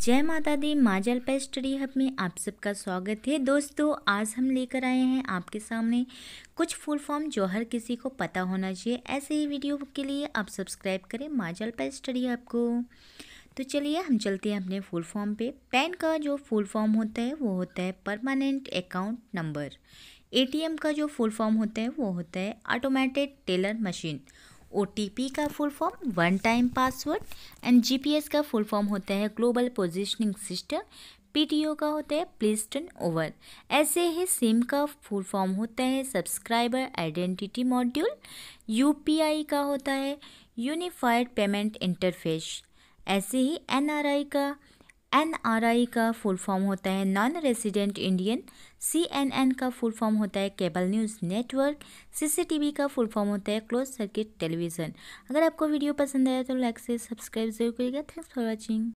जय माता दी माजल study hub में आप सबका स्वागत है दोस्तों आज हम लेकर आए हैं आपके सामने कुछ फुल फॉर्म जो हर किसी को पता होना चाहिए ऐसे ही वीडियो के लिए आप सब्सक्राइब करें माजल स्टडी हब को तो चलिए हम चलते हैं अपने फुल फॉर्म पे पैन का जो फुल फॉर्म होता है वो होता है परमानेंट अकाउंट नंबर ए का जो फुल फॉर्म होता है वो होता है ऑटोमेटेड टेलर मशीन ओ का full form one time password and G का फुल फॉर्म होता है ग्लोबल पोजिशनिंग सिस्टम पीटीओ का होता है प्लीज टर्न ओवर ऐसे ही सिम का फुल फॉर्म होता है सब्सक्राइबर आइडेंटिटी मॉड्यूल यूपीआई का होता है यूनिफाइड पेमेंट इंटरफेस ऐसे ही एनआरआई का एन आर आई का फुल फॉर्म होता है non resident Indian C N N का फुल फॉर्म होता है cable news network C C T V का फुल फॉर्म होता है क्लोज सर्किट टेलीविज़न अगर आपको वीडियो पसंद आया तो लाइक से सब्सक्राइब जरूर करिएगा थैंक्स फॉर वॉचिंग